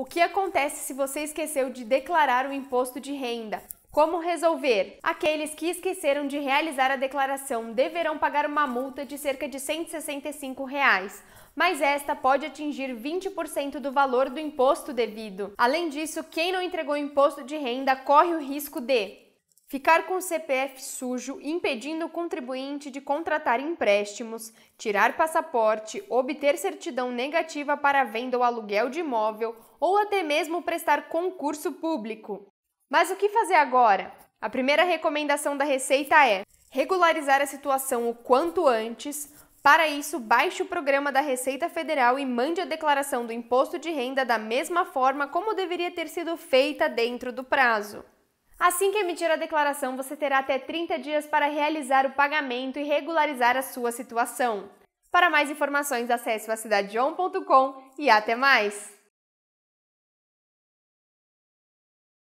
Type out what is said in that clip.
O que acontece se você esqueceu de declarar o imposto de renda? Como resolver? Aqueles que esqueceram de realizar a declaração deverão pagar uma multa de cerca de R$ 165, reais, mas esta pode atingir 20% do valor do imposto devido. Além disso, quem não entregou o imposto de renda corre o risco de Ficar com o CPF sujo, impedindo o contribuinte de contratar empréstimos, tirar passaporte, obter certidão negativa para venda ou aluguel de imóvel ou até mesmo prestar concurso público. Mas o que fazer agora? A primeira recomendação da Receita é regularizar a situação o quanto antes. Para isso, baixe o programa da Receita Federal e mande a declaração do imposto de renda da mesma forma como deveria ter sido feita dentro do prazo. Assim que emitir a declaração, você terá até 30 dias para realizar o pagamento e regularizar a sua situação. Para mais informações, acesse vacidadeon.com e até mais!